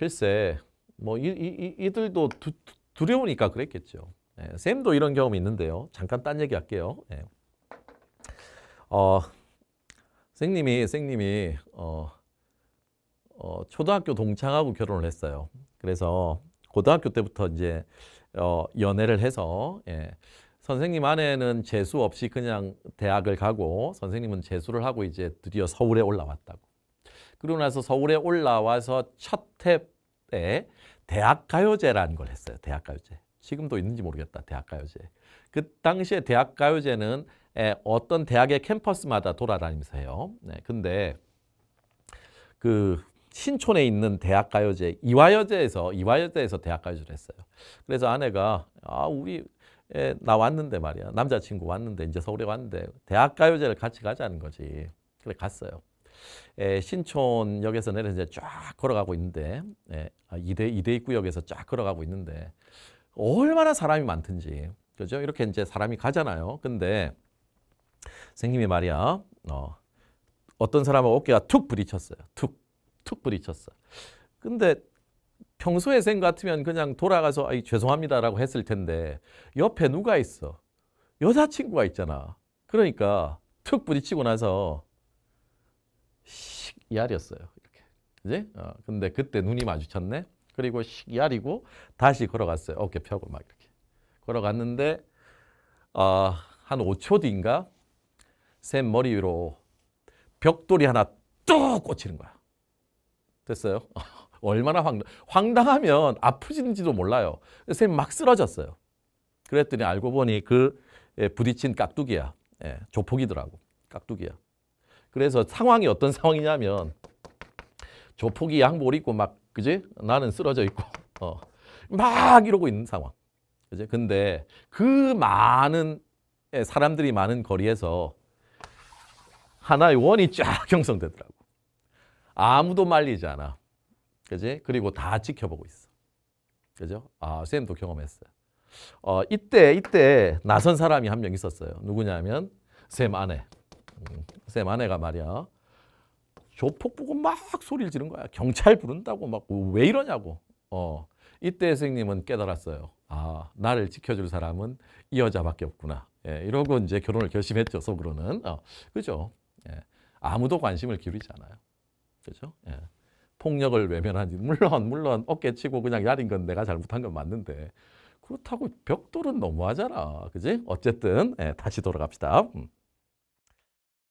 글쎄 뭐 이, 이, 이들도 두, 두려우니까 그랬겠죠. 예, 쌤도 이런 경험이 있는데요. 잠깐 딴 얘기 할게요. 예. 어, 쌤님이 쌤님이 어, 어, 초등학교 동창하고 결혼을 했어요. 그래서 고등학교 때부터 이제 어, 연애를 해서 예. 선생님 아내는 재수 없이 그냥 대학을 가고 선생님은 재수를 하고 이제 드디어 서울에 올라왔다고. 그러고 나서 서울에 올라와서 첫해때 대학가요제라는 걸 했어요. 대학가요제. 지금도 있는지 모르겠다. 대학가요제. 그 당시에 대학가요제는 어떤 대학의 캠퍼스마다 돌아다니면서 해요. 네, 근데 그 신촌에 있는 대학가요제 이화여제에서 이화여제에서 대학가요제를 했어요. 그래서 아내가 아 우리 에, 나 왔는데 말이야 남자친구 왔는데 이제 서울에 왔는데 대학가요제를 같이 가자는 거지. 그래 갔어요. 에, 신촌역에서 내려서 쫙 걸어가고 있는데 에, 아, 이대 이대 입구역에서 쫙 걸어가고 있는데 얼마나 사람이 많든지 그죠? 이렇게 이제 사람이 가잖아요. 근데 선생님이 말이야 어, 어떤 사람은 어깨가 툭 부딪혔어요. 툭 툭 부딪혔어. 근데 평소에 생 같으면 그냥 돌아가서 아이 죄송합니다라고 했을 텐데 옆에 누가 있어? 여자친구가 있잖아. 그러니까 툭 부딪히고 나서 식이알이었어요. 이렇게. 그지? 어, 근데 그때 눈이 마주쳤네. 그리고 식이알이고 다시 걸어갔어요. 어깨 펴고 막 이렇게. 걸어갔는데 어, 한 5초 뒤인가 샘 머리 위로 벽돌이 하나 뚝 꽂히는 거야. 됐어요? 얼마나 황당, 황당하면 아프신지도 몰라요. 쌤막 쓰러졌어요. 그랬더니 알고 보니 그 예, 부딪힌 깍두기야. 예, 조폭이더라고. 깍두기야. 그래서 상황이 어떤 상황이냐면 조폭이 양복을 입고 막 그지? 나는 쓰러져 있고 어. 막 이러고 있는 상황. 그지? 근데 그 많은 예, 사람들이 많은 거리에서 하나의 원이 쫙 형성되더라고. 아무도 말리지 않아. 그지? 그리고 다 지켜보고 있어. 그죠? 아, 선생님도 경험했어요. 어, 이때, 이때 나선 사람이 한 명 있었어요. 누구냐면, 쌤 아내. 쌤 아내가 말이야. 조폭 보고 막 소리를 지른 거야. 경찰 부른다고 막왜 뭐 이러냐고. 어. 이때 선생님은 깨달았어요. 아, 나를 지켜줄 사람은 이 여자밖에 없구나. 예, 이러고 이제 결혼을 결심했죠. 속으로는. 어, 그죠? 예, 아무도 관심을 기울이지 않아요. 그죠? 예. 폭력을 외면하지. 물론, 물론 어깨치고 그냥 야린 건 내가 잘못한 건 맞는데 그렇다고 벽돌은 너무하잖아. 그지? 어쨌든 예, 다시 돌아갑시다. 음.